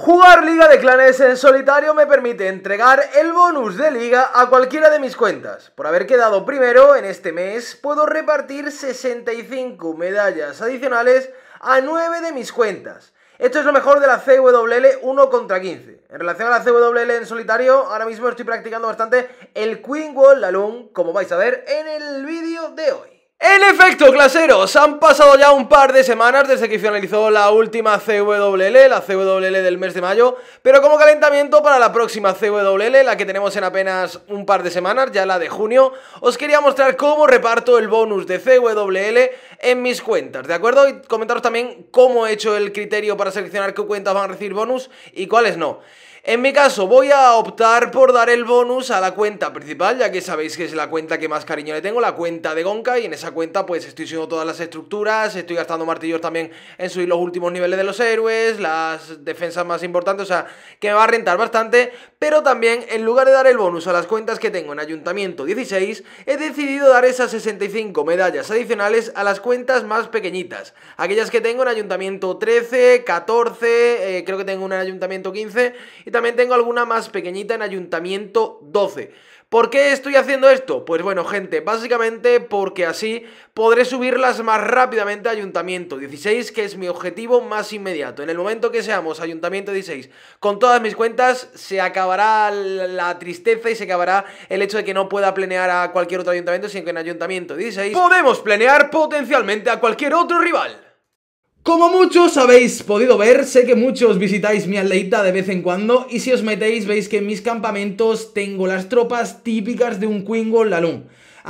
Jugar Liga de Clanes en solitario me permite entregar el bonus de liga a cualquiera de mis cuentas. Por haber quedado primero en este mes, puedo repartir 65 medallas adicionales a 9 de mis cuentas. Esto es lo mejor de la CWL 1 contra 15. En relación a la CWL en solitario, ahora mismo estoy practicando bastante el Queen Wall Alone, como vais a ver en el vídeo de hoy. En efecto, claseros, han pasado ya un par de semanas desde que finalizó la última CWL, la CWL del mes de mayo, pero como calentamiento para la próxima CWL, la que tenemos en apenas un par de semanas, ya la de junio, os quería mostrar cómo reparto el bonus de CWL en mis cuentas, ¿de acuerdo? Y comentaros también cómo he hecho el criterio para seleccionar qué cuentas van a recibir bonus y cuáles no. En mi caso voy a optar por dar el bonus a la cuenta principal, ya que sabéis que es la cuenta que más cariño le tengo, la cuenta de Gonca y en esa cuenta pues estoy subiendo todas las estructuras, estoy gastando martillos también en subir los últimos niveles de los héroes, las defensas más importantes, o sea, que me va a rentar bastante, pero también en lugar de dar el bonus a las cuentas que tengo en Ayuntamiento 16, he decidido dar esas 65 medallas adicionales a las cuentas cuentas más pequeñitas. Aquellas que tengo en ayuntamiento 13, 14, eh, creo que tengo una en ayuntamiento 15 y también tengo alguna más pequeñita en ayuntamiento 12. ¿Por qué estoy haciendo esto? Pues bueno, gente, básicamente porque así podré subirlas más rápidamente a Ayuntamiento 16, que es mi objetivo más inmediato. En el momento que seamos Ayuntamiento 16 con todas mis cuentas, se acabará la tristeza y se acabará el hecho de que no pueda planear a cualquier otro ayuntamiento, sino que en Ayuntamiento 16 podemos planear potencialmente a cualquier otro rival. Como muchos habéis podido ver, sé que muchos visitáis mi aldeita de vez en cuando y si os metéis veis que en mis campamentos tengo las tropas típicas de un Quingo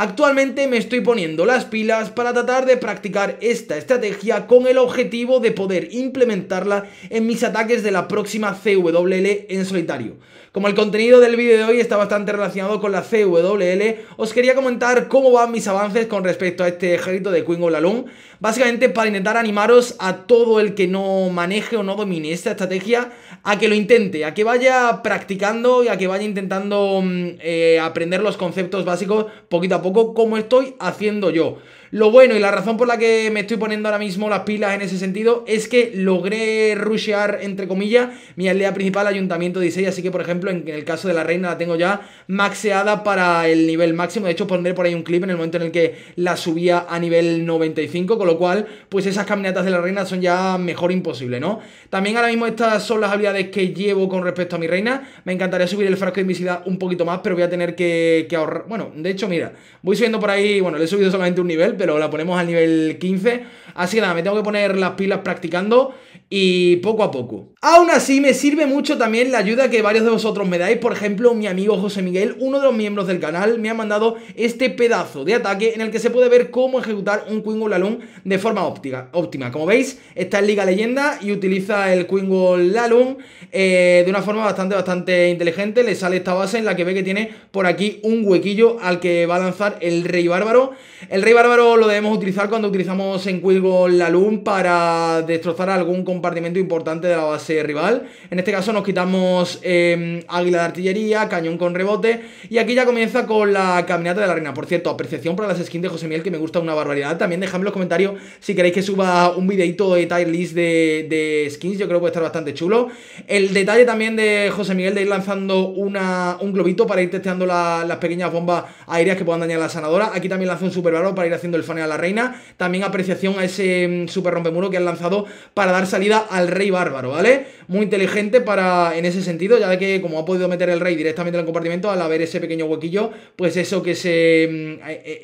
Actualmente me estoy poniendo las pilas para tratar de practicar esta estrategia con el objetivo de poder implementarla en mis ataques de la próxima CWL en solitario. Como el contenido del vídeo de hoy está bastante relacionado con la CWL, os quería comentar cómo van mis avances con respecto a este ejército de Queen of the básicamente para intentar animaros a todo el que no maneje o no domine esta estrategia a que lo intente, a que vaya practicando y a que vaya intentando mm, eh, aprender los conceptos básicos poquito a poco como estoy haciendo yo. Lo bueno y la razón por la que me estoy poniendo ahora mismo las pilas en ese sentido es que logré rushear, entre comillas, mi aldea principal, Ayuntamiento 16, así que por ejemplo en el caso de la reina la tengo ya maxeada para el nivel máximo, de hecho pondré por ahí un clip en el momento en el que la subía a nivel 95, con lo cual pues esas caminatas de la reina son ya mejor imposible, ¿no? También ahora mismo estas son las habilidades que llevo con respecto a mi reina, me encantaría subir el frasco de invisibilidad un poquito más, pero voy a tener que, que ahorrar, bueno, de hecho mira, voy subiendo por ahí, bueno, le he subido solamente un nivel, pero la ponemos al nivel 15. Así que nada, me tengo que poner las pilas practicando y poco a poco. Aún así, me sirve mucho también la ayuda que varios de vosotros me dais. Por ejemplo, mi amigo José Miguel, uno de los miembros del canal, me ha mandado este pedazo de ataque en el que se puede ver cómo ejecutar un Queen Lalum de forma óptica, óptima. Como veis, está en Liga Leyenda y utiliza el Queen Lalum eh, de una forma bastante, bastante inteligente. Le sale esta base en la que ve que tiene por aquí un huequillo al que va a lanzar el Rey Bárbaro. El Rey Bárbaro lo debemos utilizar cuando utilizamos en Queen Lalum para destrozar algún compartimento importante de la base rival. En este caso nos quitamos em, águila de artillería, cañón con rebote. Y aquí ya comienza con la caminata de la reina. Por cierto, apreciación para las skins de José Miguel que me gusta una barbaridad. También dejadme en los comentarios si queréis que suba un videito de tier list de, skins. Yo creo que puede estar bastante chulo. El detalle también de José Miguel de ir lanzando una, un globito para ir testeando las pequeñas bombas aéreas que puedan dañar la sanadora. Aquí también lanza un super barro para ir haciendo el fan a la reina. También apreciación a ese em, super rompemuro que han lanzado para dar salida al rey bárbaro, ¿vale? Muy inteligente para en ese sentido, ya que como ha podido meter el rey directamente en el compartimento, al haber ese pequeño huequillo, pues eso que se. Mm,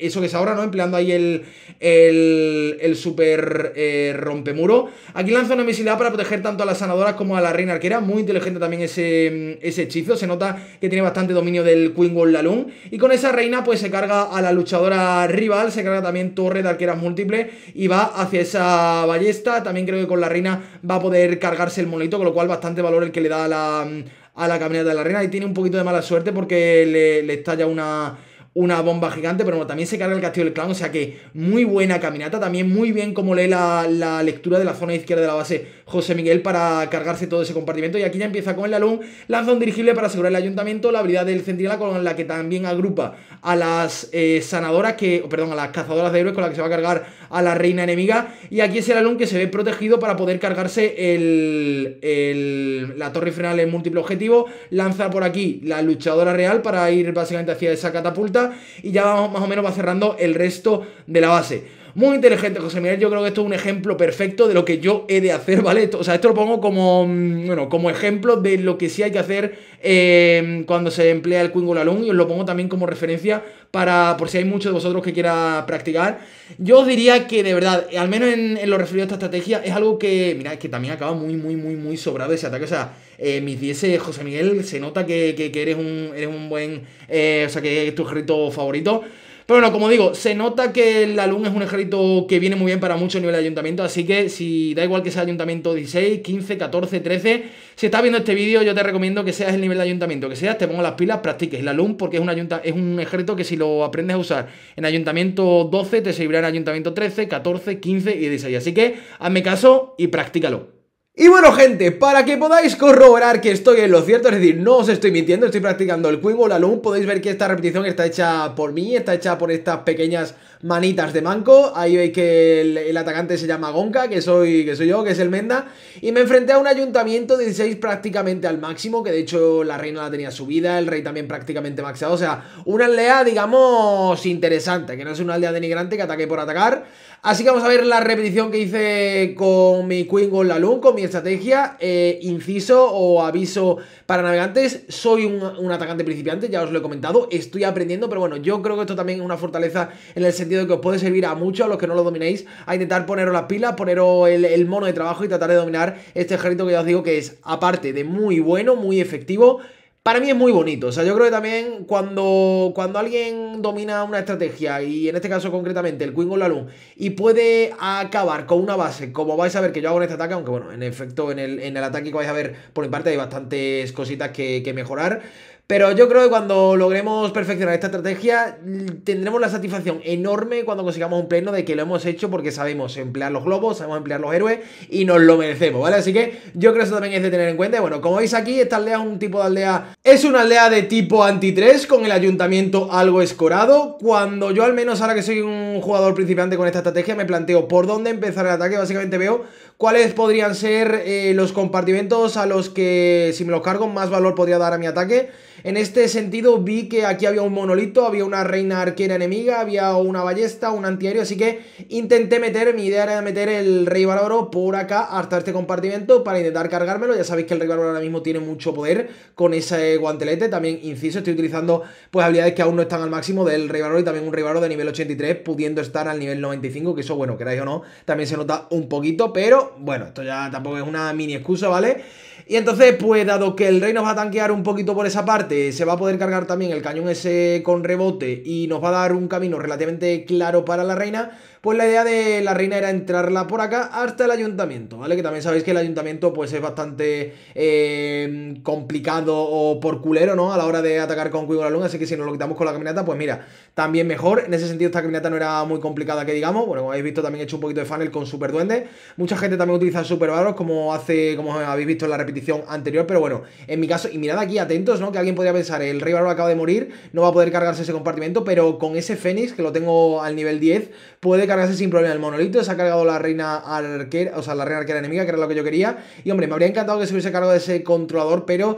eso que es ahora, ¿no? Empleando ahí el. El, el super eh, rompemuro. Aquí lanza una misilidad para proteger tanto a las sanadoras como a la reina arquera. Muy inteligente también ese, mm, ese hechizo. Se nota que tiene bastante dominio del Queen Wall Lalun. Y con esa reina, pues se carga a la luchadora rival. Se carga también torre de arqueras múltiples. Y va hacia esa ballesta. También creo que con la reina va a poder cargarse el monito, con lo cual bastante valor el que le da a la, a la caminata de la reina. Y tiene un poquito de mala suerte porque le, le estalla una una bomba gigante, pero también se carga el castillo del clown, o sea que muy buena caminata, también muy bien como lee la, lectura de la zona izquierda de la base José Miguel para cargarse todo ese compartimento, y aquí ya empieza con el alum, lanza un dirigible para asegurar el ayuntamiento, la habilidad del centinela con la que también agrupa a las eh, sanadoras que, perdón, a las cazadoras de héroes con la que se va a cargar a la reina enemiga, y aquí es el alum que se ve protegido para poder cargarse el, el la torre final en múltiple objetivo, lanza por aquí la luchadora real para ir básicamente hacia esa catapulta, y ya más o menos va cerrando el resto de la base. Muy inteligente, José Miguel. Yo creo que esto es un ejemplo perfecto de lo que yo he de hacer, ¿vale? o sea, esto lo pongo como, mm, bueno, como ejemplo de lo que sí hay que hacer em, cuando se emplea el alum y os lo pongo también como referencia para, por si hay muchos de vosotros que quiera practicar. Yo os diría que de verdad, al menos en, lo referido a esta estrategia, es algo que, mira, es que también acaba muy, muy, muy, muy sobrado ese ataque. O sea, eh, mis 10, José Miguel, se nota que, eres, un, eres un buen, eh, o sea, que es tu ejército favorito. Pero bueno, como digo, se nota que la LUM es un ejército que viene muy bien para mucho nivel de ayuntamiento, así que si da igual que sea ayuntamiento 16, 15, 14, 13, si estás viendo este vídeo yo te recomiendo que seas el nivel de ayuntamiento, que seas, te pongo las pilas, practiques la LUM porque es un, es un ejército que si lo aprendes a usar en ayuntamiento 12 te servirá en ayuntamiento 13, 14, 15 y 16. Así que hazme caso y practícalo. Y bueno gente, para que podáis corroborar que estoy en lo cierto, es decir, no os estoy mintiendo, estoy practicando el Queen o la Loom, podéis ver que esta repetición está hecha por mí, está hecha por estas pequeñas manitas de manco. Ahí veis que el, atacante se llama Gonca, que soy, que soy yo, que es el Menda. Y me enfrenté a un ayuntamiento de 16 prácticamente al máximo, que de hecho la reina la tenía subida, el rey también prácticamente maxado. O sea, una aldea, digamos, interesante, que no es una aldea denigrante que ataque por atacar. Así que vamos a ver la repetición que hice con mi Queen con la con mi estrategia. Eh, inciso o aviso para navegantes, soy un, un atacante principiante, ya os lo he comentado, estoy aprendiendo, pero bueno, yo creo que esto también es una fortaleza en el sentido que os puede servir a muchos, a los que no lo dominéis, a intentar poneros las pilas, poneros el, mono de trabajo y tratar de dominar este ejército que ya os digo que es, aparte de muy bueno, muy efectivo, para mí es muy bonito. O sea, yo creo que también cuando, cuando alguien domina una estrategia, y en este caso concretamente el Queen o la Luz, y puede acabar con una base, como vais a ver que yo hago en este ataque, aunque bueno, en efecto, en el, en el ataque que vais a ver, por mi parte hay bastantes cositas que, que mejorar. Pero yo creo que cuando logremos perfeccionar esta estrategia, mm, tendremos la satisfacción enorme cuando consigamos un pleno de que lo hemos hecho porque sabemos emplear los globos, sabemos emplear los héroes y nos lo merecemos, ¿vale? Así que yo creo que eso también es de tener en cuenta. bueno, como veis aquí, esta aldea es un tipo de aldea... Es una aldea de tipo anti-3 con el ayuntamiento algo escorado. Cuando yo al menos ahora que soy un jugador principiante con esta estrategia me planteo por dónde empezar el ataque, básicamente veo ¿Cuáles podrían ser eh, los compartimentos a los que, si me los cargo, más valor podría dar a mi ataque? En este sentido, vi que aquí había un monolito, había una reina arquera enemiga, había una ballesta, un antiaéreo, así que intenté meter, mi idea era meter el rey Valoro por acá hasta este compartimento para intentar cargármelo. Ya sabéis que el rey Valoro ahora mismo tiene mucho poder con ese guantelete. También, inciso, estoy utilizando pues habilidades que aún no están al máximo del rey Valoro y también un rey Valoro de nivel 83 pudiendo estar al nivel 95, que eso, bueno, queráis o no, también se nota un poquito, pero bueno, esto ya tampoco es una mini excusa, ¿vale? Y entonces, pues dado que el rey nos va a tanquear un poquito por esa parte, se va a poder cargar también el cañón ese con rebote y nos va a dar un camino relativamente claro para la reina, pues la idea de la reina era entrarla por acá hasta el ayuntamiento, ¿vale? Que también sabéis que el ayuntamiento pues es bastante eh, complicado o por culero, ¿no? A la hora de atacar con Cuigo la Luna, así que si nos lo quitamos con la caminata, pues mira, también mejor. En ese sentido esta caminata no era muy complicada que digamos, bueno, como habéis visto también he hecho un poquito de funnel con Super Duende. Mucha gente también utiliza Super barros, como hace, como habéis visto en la repetición anterior, pero bueno, en mi caso, y mirad aquí atentos, ¿no? Que alguien podría pensar, el Rey barro acaba de morir, no va a poder cargarse ese compartimento, pero con ese Fénix, que lo tengo al nivel 10, puede cargarse gracias sin problema el monolito, se ha cargado la reina arquera, o sea, la reina arquera enemiga, que era lo que yo quería. Y hombre, me habría encantado que se hubiese cargado ese controlador, pero...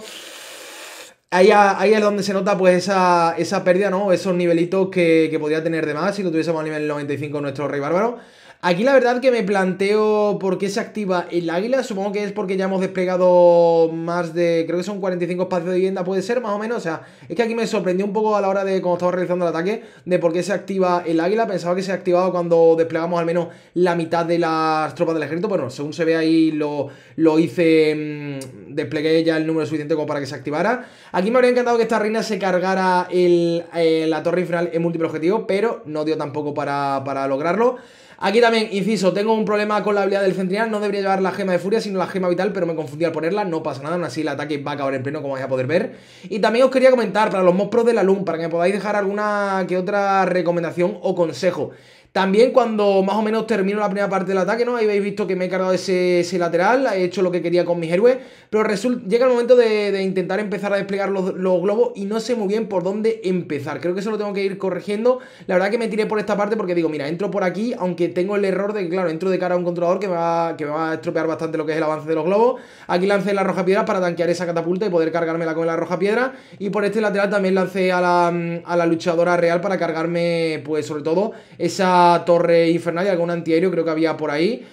Ahí, es donde se nota pues esa, esa pérdida, ¿no? Esos nivelitos que, que podría tener de más si lo tuviésemos a nivel 95 nuestro rey bárbaro. Aquí la verdad que me planteo por qué se activa el águila. Supongo que es porque ya hemos desplegado más de. Creo que son 45 espacios de vivienda, puede ser, más o menos. O sea, es que aquí me sorprendió un poco a la hora de cuando estaba realizando el ataque de por qué se activa el águila. Pensaba que se ha activado cuando desplegamos al menos la mitad de las tropas del ejército. Bueno, según se ve ahí, lo, lo hice. Mm, desplegué ya el número suficiente como para que se activara. Aquí me habría encantado que esta reina se cargara eh, la torre final en múltiple objetivo, pero no dio tampoco para, lograrlo. Aquí también, inciso, tengo un problema con la habilidad del centinela, no debería llevar la gema de furia, sino la gema vital, pero me confundí al ponerla, no pasa nada, aún así el ataque va a acabar en pleno, como vais a poder ver. Y también os quería comentar, para los monstruos de la LUM, para que me podáis dejar alguna que otra recomendación o consejo. También cuando más o menos termino la primera parte del ataque, ¿no? Ahí habéis visto que me he cargado ese, lateral, he hecho lo que quería con mi héroe pero llega el momento de, intentar empezar a desplegar los, globos y no sé muy bien por dónde empezar. Creo que eso lo tengo que ir corrigiendo. La verdad que me tiré por esta parte porque digo, mira, entro por aquí, aunque tengo el error de que, claro, entro de cara a un controlador que me va, que va a estropear bastante lo que es el avance de los globos. Aquí lancé la roja piedra para tanquear esa catapulta y poder cargármela con la roja piedra. Y por este lateral también lancé a la luchadora real para cargarme, pues sobre todo, esa torre Torre y algún antiaéreo creo que había por ahí.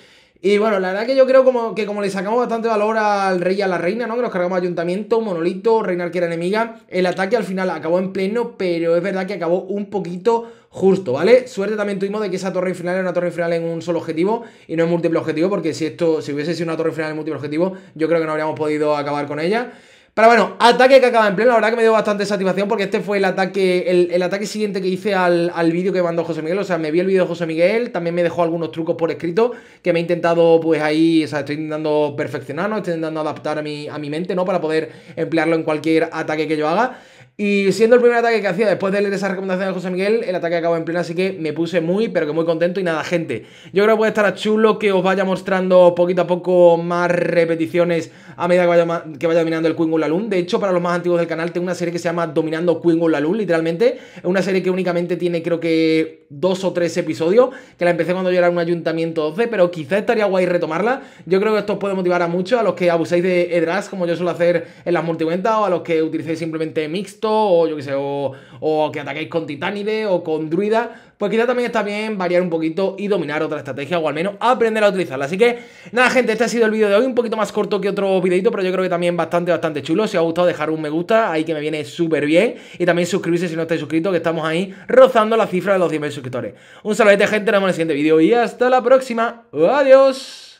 Y bueno, la verdad que yo creo como, que como le sacamos bastante valor al rey y a la reina, ¿no? Que nos cargamos ayuntamiento, monolito, reina que era enemiga. El ataque al final acabó en pleno, pero es verdad que acabó un poquito justo, ¿vale? Suerte también tuvimos de que esa torre infernal era una torre infernal en un solo objetivo y no en múltiple objetivo, porque si esto, si hubiese sido una torre infernal en múltiples objetivo, yo creo que no habríamos podido acabar con ella. Pero bueno, ataque que acaba en pleno, la verdad que me dio bastante satisfacción porque este fue el ataque, el, ataque siguiente que hice al, vídeo que mandó José Miguel. O sea, me vi el vídeo de José Miguel, también me dejó algunos trucos por escrito que me he intentado, pues ahí, o sea, estoy intentando perfeccionar, Estoy intentando adaptar a mi, a mi mente, ¿no? Para poder emplearlo en cualquier ataque que yo haga. Y siendo el primer ataque que hacía después de leer esa recomendación de José Miguel, el ataque acabó en plena, así que me puse muy, pero que muy contento. Y nada, gente, yo creo que puede estar chulo que os vaya mostrando poquito a poco más repeticiones a medida que vaya, que vaya dominando el Queen de hecho, para los más antiguos del canal, tengo una serie que se llama Dominando Queen la luna literalmente. Es una serie que únicamente tiene, creo que, dos o tres episodios, que la empecé cuando yo era un ayuntamiento 12, pero quizá estaría guay retomarla. Yo creo que esto os puede motivar a muchos, a los que abuséis de Edras, como yo suelo hacer en las multiventas, o a los que utilicéis simplemente mixto, o yo que sé, o, que ataquéis con Titánide o con Druida pues quizá también está bien variar un poquito y dominar otra estrategia o al menos aprender a utilizarla. Así que nada, gente, este ha sido el vídeo de hoy, un poquito más corto que otro videito, pero yo creo que también bastante, bastante chulo. Si os ha gustado, dejar un me gusta, ahí que me viene súper bien. Y también suscribirse si no estáis suscritos, que estamos ahí rozando la cifra de los 10.000 suscriptores. Un saludo, gente, nos vemos en el siguiente vídeo y hasta la próxima. Adiós.